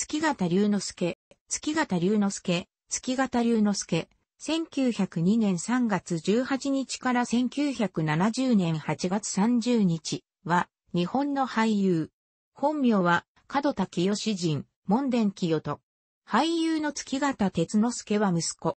月形龍之介、月形龍之介、月形龍之介、1902年3月18日から1970年8月30日は、日本の俳優。本名は、角田清人、門田清と。俳優の月形哲之介は息子。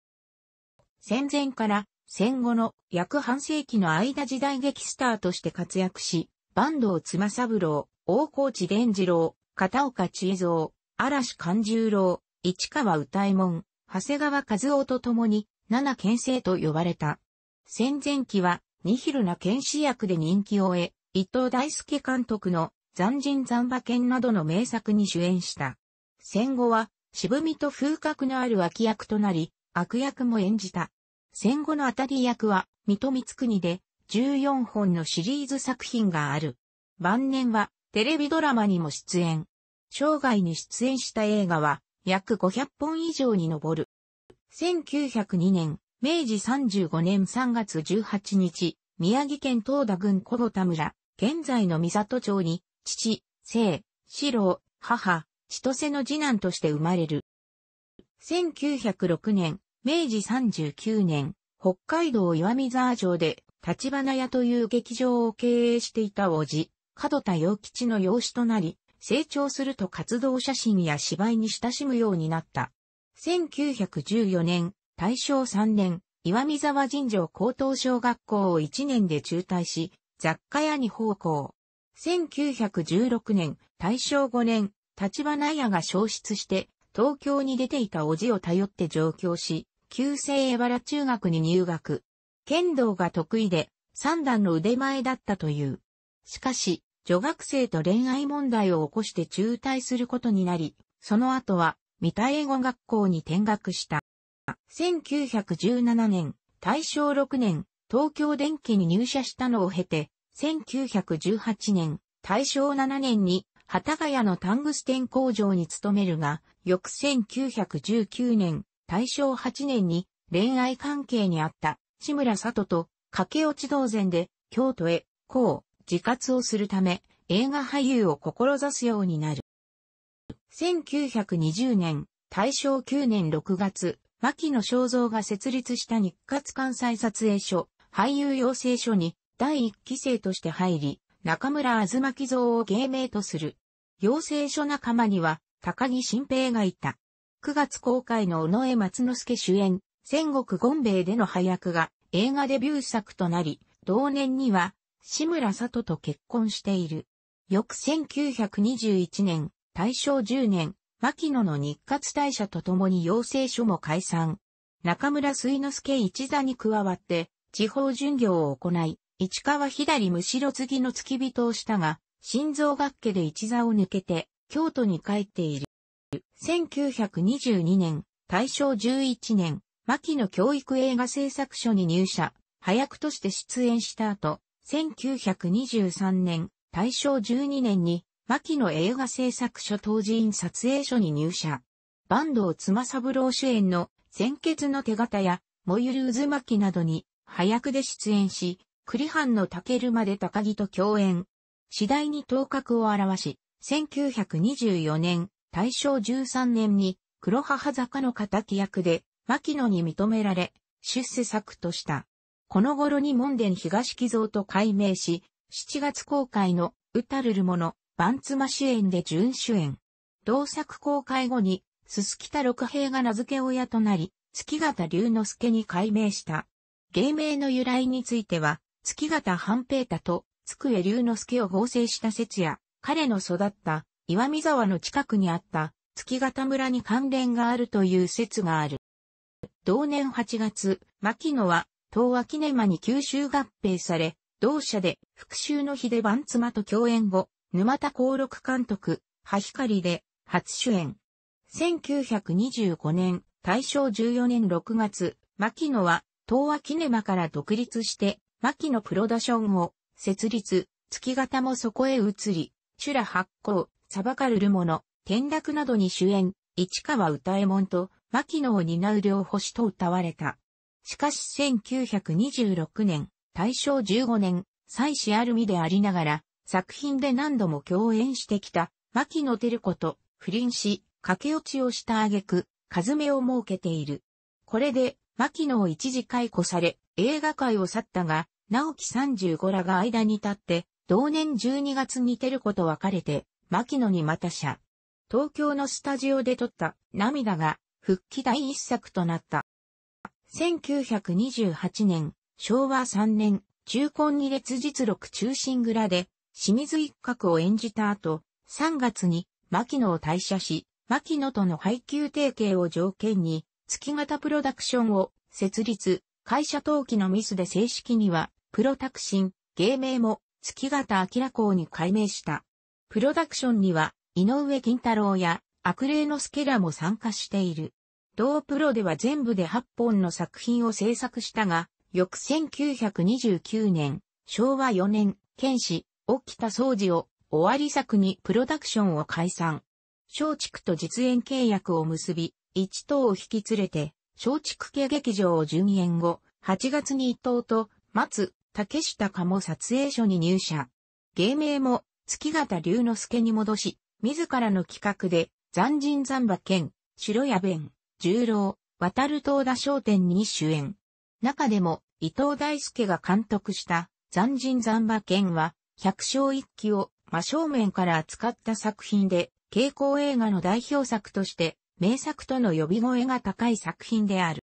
戦前から戦後の約半世紀の間時代劇スターとして活躍し、坂東妻三郎、大河内伝次郎、片岡千恵蔵、嵐勘十郎、市川歌右衛門、長谷川和夫と共に、七県政と呼ばれた。戦前期は、ニヒルな剣士役で人気を得、伊藤大輔監督の残人残馬剣などの名作に主演した。戦後は、渋みと風格のある脇役となり、悪役も演じた。戦後の当たり役は、水戸光国で、14本のシリーズ作品がある。晩年は、テレビドラマにも出演。生涯に出演した映画は約500本以上に上る。1902年、明治35年3月18日、宮城県東田郡小保田村、現在の三里町に、父、生、四郎、母、千歳の次男として生まれる。1906年、明治39年、北海道岩見沢城で、立花屋という劇場を経営していた王子、角田洋吉の養子となり、成長すると活動写真や芝居に親しむようになった。1914年、大正3年、岩見沢尋常高等小学校を1年で中退し、雑貨屋に奉公。1916年、大正5年、立花屋が消失して、東京に出ていた叔父を頼って上京し、旧制江原中学に入学。剣道が得意で、三段の腕前だったという。しかし、女学生と恋愛問題を起こして中退することになり、その後は、三田英語学校に転学した。1917年、大正6年、東京電機に入社したのを経て、1918年、大正7年に、旗ヶ谷のタングステン工場に勤めるが、翌1919年、大正8年に恋愛関係にあった、志村里と駆け落ち同然で、京都へ、こ自活をするため、映画俳優を志すようになる。1920年、大正9年6月、牧野正造が設立した日活関西撮影所、俳優養成所に第一期生として入り、中村あずまき像を芸名とする。養成所仲間には、高木新平がいた。9月公開の尾上松之助主演、戦国ゴンベイでの配役が映画デビュー作となり、同年には志村里と結婚している。翌1921年、大正10年、牧野の日活大社と共に養成所も解散。中村水之助一座に加わって、地方巡業を行い、市川左むしろ次の付き人をしたが、心臓学家で一座を抜けて、京都に帰っている。1922年、大正11年、牧野教育映画制作所に入社、早くとして出演した後、1923年、大正12年に、牧野映画製作所当時院撮影所に入社。坂東妻三郎主演の、鮮血の手形や、燃ゆる渦巻きなどに、早くで出演し、栗藩の竹るまで高木と共演。次第に頭角を現し、1924年、大正13年に、黒母坂の仇役で、牧野に認められ、出世作とした。この頃に門殿東寄贈と改名し、7月公開の、うたるるもの、番妻主演で準主演。同作公開後に、すすきた六平が名付け親となり、月形龍之介に改名した。芸名の由来については、月形半平太と、つくえ龍之介を合成した説や、彼の育った、岩見沢の近くにあった、月形村に関連があるという説がある。同年8月、牧野は、東亜キネマに吸収合併され、同社で復讐の日で番妻と共演後、沼田光六監督、葉光で初主演。1925年、大正14年6月、牧野は東亜キネマから独立して、牧野プロダションを設立、月型もそこへ移り、修羅発行、サバカルルモの転落などに主演、市川歌右衛門と牧野を担う両星と歌われた。しかし1926年、大正15年、妻子ある身でありながら、作品で何度も共演してきた、牧野照子と不倫し、駆け落ちをした挙句、数目を設けている。これで、牧野を一時解雇され、映画界を去ったが、直樹35らが間に立って、同年12月に照子と別れて、牧野にまた社。東京のスタジオで撮った涙が復帰第一作となった。1928年、昭和3年、中婚二列実録中心蔵で、清水一角を演じた後、3月に、牧野を退社し、牧野との配給提携を条件に、月型プロダクションを設立、会社登記のミスで正式には、プロタクシン、芸名も月型明公に改名した。プロダクションには、井上金太郎や悪霊の助らも参加している。同プロでは全部で8本の作品を制作したが、翌1929年、昭和4年、剣士、沖田総司を終わり作にプロダクションを解散。松竹と実演契約を結び、一等を引き連れて、松竹系劇場を順延後、8月に伊藤と松、竹下かも撮影所に入社。芸名も月形龍之介に戻し、自らの企画で、残人残馬剣、白屋弁、十郎、渡る東田商店に主演。中でも、伊藤大輔が監督した残人残馬剣は、百姓一揆を真正面から扱った作品で、傾向映画の代表作として、名作との呼び声が高い作品である。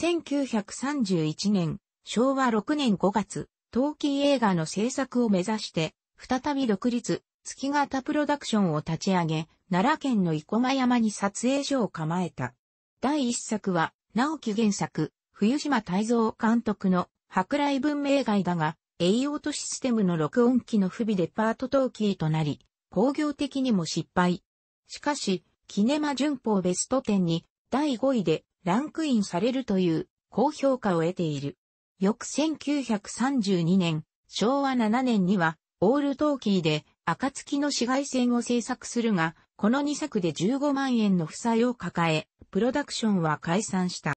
1931年、昭和6年5月、陶器映画の制作を目指して、再び独立、月型プロダクションを立ち上げ、奈良県の生駒山に撮影所を構えた。第一作は、直木原作、冬島太蔵監督の、舶来文明外だが、栄養とシステムの録音機の不備でパートトーキーとなり、工業的にも失敗。しかし、キネマ旬報ベスト10に第5位でランクインされるという高評価を得ている。翌1932年、昭和7年にはオールトーキーで、暁の紫外線を制作するが、この2作で15万円の負債を抱え、プロダクションは解散した。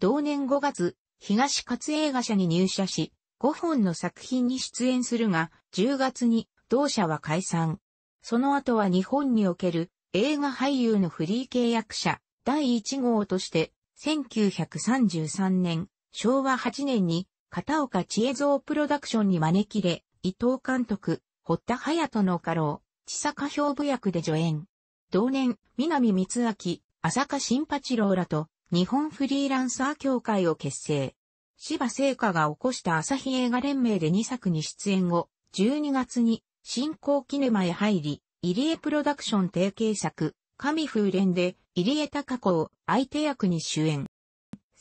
同年5月、東勝映画社に入社し、5本の作品に出演するが、10月に同社は解散。その後は日本における映画俳優のフリー契約者第1号として、1933年、昭和8年に片岡千恵蔵プロダクションに招き入れ、伊藤監督、堀田隼人の家老、千坂兵部役で助演。同年、南光明、浅香新八郎らと、日本フリーランサー協会を結成。芝聖華が起こした朝日映画連盟で2作に出演後、12月に、新興キネマへ入り、入江プロダクション提携作、神風連で、入江隆子を相手役に主演。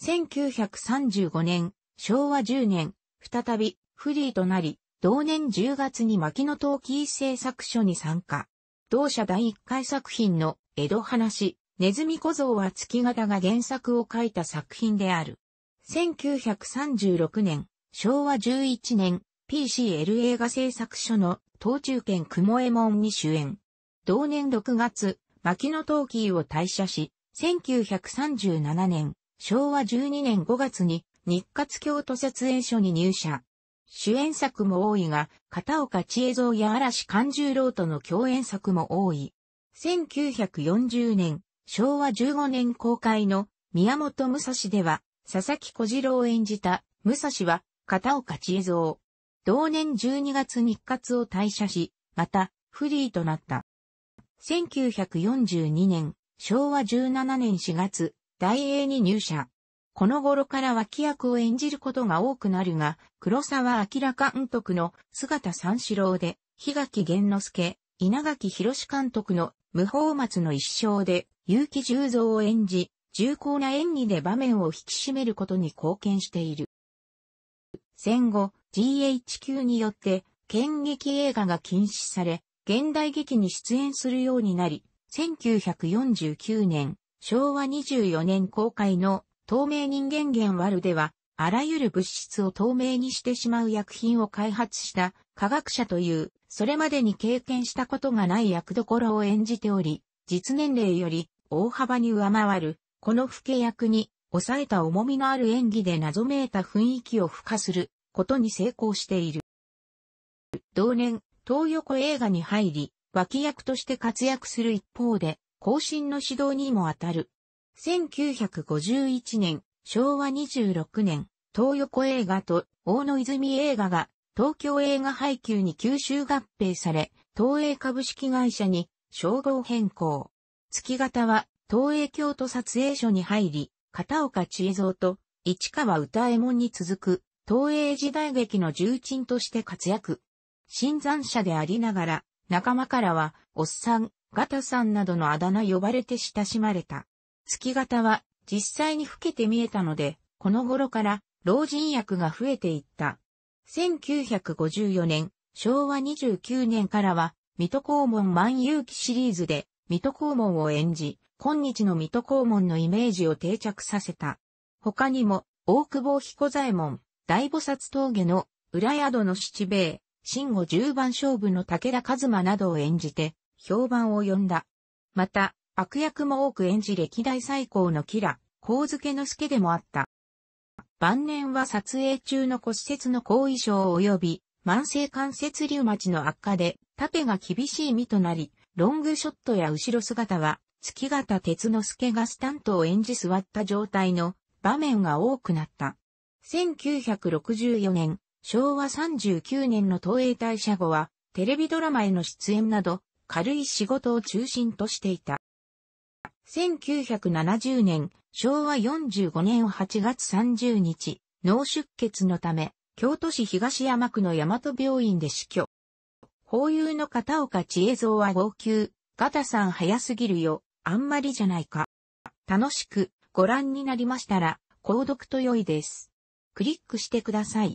1935年、昭和10年、再び、フリーとなり、同年10月に牧野陶器製作所に参加。同社第1回作品の江戸話、ネズミ小僧は月形が原作を書いた作品である。1936年、昭和11年、PCL 映画製作所の東中堅雲江門に主演。同年6月、牧野陶器を退社し、1937年、昭和12年5月に日活京都設営所に入社。主演作も多いが、片岡千恵蔵や嵐勘十郎との共演作も多い。1940年、昭和15年公開の宮本武蔵では、佐々木小次郎を演じた武蔵は片岡千恵蔵。同年12月日活を退社し、またフリーとなった。1942年、昭和17年4月、大英に入社。この頃から脇役を演じることが多くなるが、黒沢明監督の姿三四郎で、日垣玄之介、稲垣博監督の無法松の一生で、結城十三を演じ、重厚な演技で場面を引き締めることに貢献している。戦後、GHQ によって、剣劇映画が禁止され、現代劇に出演するようになり、1949年、昭和24年公開の透明人間源ワルでは、あらゆる物質を透明にしてしまう薬品を開発した科学者という、それまでに経験したことがない役どころを演じており、実年齢より大幅に上回る、この老け役に抑えた重みのある演技で謎めいた雰囲気を付加することに成功している。同年、東横映画に入り、脇役として活躍する一方で、後進の指導にも当たる。1951年、昭和26年、東横映画と大野泉映画が東京映画配給に吸収合併され、東映株式会社に称号変更。月型は東映京都撮影所に入り、片岡千恵蔵と市川歌右衛門に続く東映時代劇の重鎮として活躍。新参者でありながら、仲間からは、おっさん、ガタさんなどのあだ名呼ばれて親しまれた。月型は実際に老けて見えたので、この頃から老人薬が増えていった。1954年、昭和29年からは、水戸黄門万有記シリーズで、水戸黄門を演じ、今日の水戸黄門のイメージを定着させた。他にも、大久保彦左衛門、大菩薩峠の裏宿の七兵衛、新後十番勝負の武田和馬などを演じて、評判を呼んだ。また、悪役も多く演じ歴代最高のキラ、光月の助でもあった。晩年は撮影中の骨折の後遺症及び、慢性関節リウマチの悪化で、縦が厳しい身となり、ロングショットや後ろ姿は、月形鉄之助がスタントを演じ座った状態の場面が多くなった。1964年、昭和39年の東映退社後は、テレビドラマへの出演など、軽い仕事を中心としていた。1970年、昭和45年8月30日、脳出血のため、京都市東山区の大和病院で死去。法友の片岡千恵蔵は号泣、ガタさん早すぎるよ、あんまりじゃないか。楽しくご覧になりましたら、購読と良いです。クリックしてください。